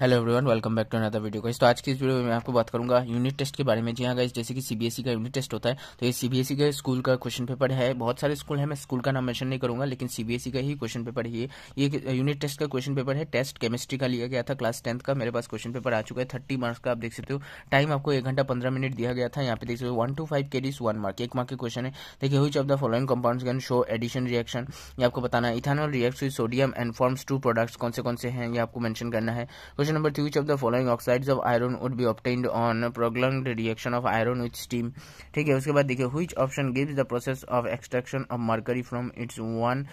Hello everyone welcome back to another video guys तो आज की इस वीडियो में मैं आपको बात करूंगा यूनिट टेस्ट के बारे में जी हाँ गाइस जैसे कि सीबीएसई e का यूनिट टेस्ट होता है तो ये सीबीएसई e का स्कूल का क्वेश्चन पेपर है बहुत सारे स्कूल है मैं स्कूल का नाम मेंशन नहीं करूंगा लेकिन सीबीएसई e का ही क्वेश्चन पेपर ही ये यूनिट टेस्ट uh, का क्वेश्चन पेपर है टेस्ट केमिस्ट्री का लिया गया था क्लास टेंथ का मेरे पास क्वेश्चन पेपर आ चुका है थर्टी मार्क्स का आप देख सकते हो टाइम आपको एक घंटा पंद्रह मिनट दिया गया था यहाँ पे देख सकते हो वन टू फाइव के डीज वन मार्क एक मार्क के क्वेश्चन है देखिए which of the following compound can show addition reaction ये आपको बताना है ethanol react sodium and forms two products कौन से कौन से हैं ये आपको मैंशन करना है question number three Which of the following oxides of iron would be obtained on prolonged reaction of iron with steam? ठीक है उसके बाद देखिए which option gives the process of extraction of mercury from its one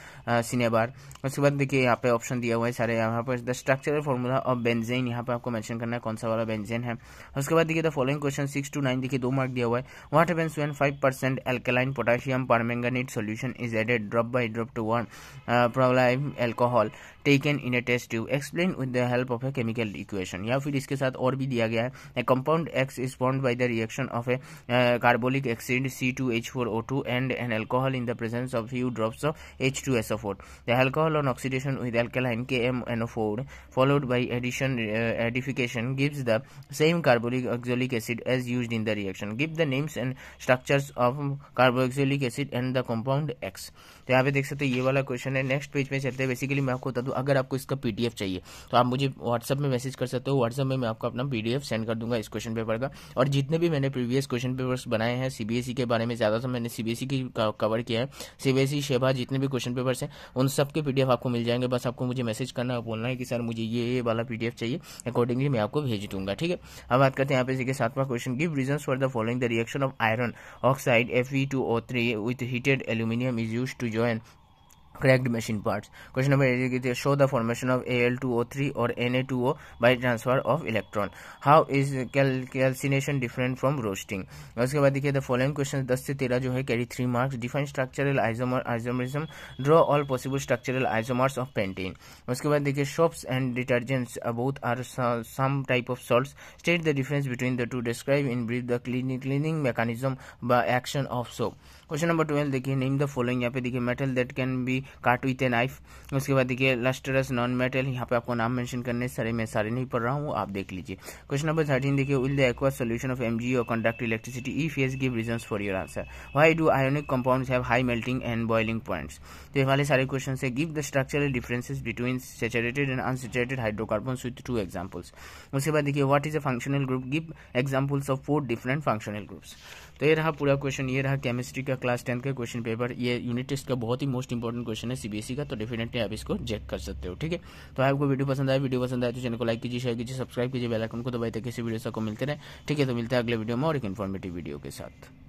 cinnabar उसके बाद देखिए यहाँ पे ऑप्शन दिया हुआ है सारे यहाँ पर the structural formula of benzene यहाँ पे आपको मैंशन करना है कौन सा वाला बेंजेन है उसके बाद देखिए the following question six two nine देखिए दो मार्क दिया हुआ है what when five percent alkaline potassium permanganate solution is added drop by drop to one propanol alcohol taken in a test tube explain with the help of a chemical chemical equation या फिर इसके साथ और भी दिया गया है compound X is form by the reaction of a carbolic acid C two H four O two and an alcohol in the presence of few drops of H two S O four the alcohol on oxidation with alkaline K M N O four followed by addition edification edification the same carbolic oxalic acid as use in the reaction give the names and and of of acid and the compound X तो यहाँ पे देख सकते हैं ये वाला question है next page में चलते हैं बेसिकली मैं आपको बता दूँ अगर आपको इसका पीडीएफ चाहिए तो आप मुझे व्हाट्सअप में मैसेज कर सकते हो व्हाट्सअप में मैं आपको अपना पीडीएफ सेंड कर दूंगा इस क्वेश्चन पेपर का और जितने भी मैंने प्रीवियस क्वेश्चन पेपर्स बनाए हैं सीबीएसई e के बारे में ज़्यादातर मैंने सीबीएसई e की कवर किया है सीबीएसई शेभा e, जितने भी क्वेश्चन पेपर्स हैं उन सबके पीडीएफ आपको मिल जाएंगे बस आपको मुझे मैसेज करना है बोलना है कि सर मुझे ये ये वाला पीडीएफ चाहिए अकॉर्डिंगली मैं आपको भेज दूंगा ठीक है अब बात करते हैं यहाँ पे देखिए सातवां question give reason for the following the reaction of iron oxide F E two O three with heated aluminium is use to join cracked machine parts. Question number 8 show the formation of Al2O3 or Na2O by transfer of electron. How is cal calcination different from roasting? उसके बाद देखिए the following questions 10 से 13 जो है carry 3 marks. Define structural isomer isomerism. Draw all possible structural isomers of pentane. उसके बाद देखिए soaps and detergents both are some type of salts. State the difference between the two. Describe in brief the cleaning cleaning mechanism by action of soap. Question number 12 देखिए name the following यहाँ पे देखिए metal that can be cut with a knife उसके बाद देखिए lustrous non metal यहाँ पे आपको नाम मेंशन करने सारे मैं सारे नहीं पढ़ रहा हूँ आप देख लीजिए क्वेश्चन नंबर थर्टीन देखिए will the aqua solution of M और conduct electricity if yes give reason for your answer why do ionic compound have high melting and boiling points तो ये वाले सारे क्वेश्चन है give the structural differences between saturated and unsaturated hydrocarbon with two examples उसके बाद देखिए what is a functional group give examples of four different functional groups तो ये रहा पूरा क्वेश्चन ये रहा केमिस्ट्री का क्लास टेंथ का क्वेश्चन पेपर ये यूनिट टेस्ट का बहुत ही मोस्ट इंपॉर्टेंट क्वेश्चन है सीबीएसई e का तो डेफिनेटली आप इसको चेक कर सकते हो ठीक है तो आपको वीडियो पसंद आए वीडियो पसंद आए तो चैनल को लाइक कीजिए शेयर कीजिए सब्सक्राइब कीजिए बेलाइकन को दबाई तक किसी वीडियो सबको मिलते रहे ठीक है तो मिलते हैं अगले वीडियो में और एक इन्फॉर्मेटिव वीडियो के साथ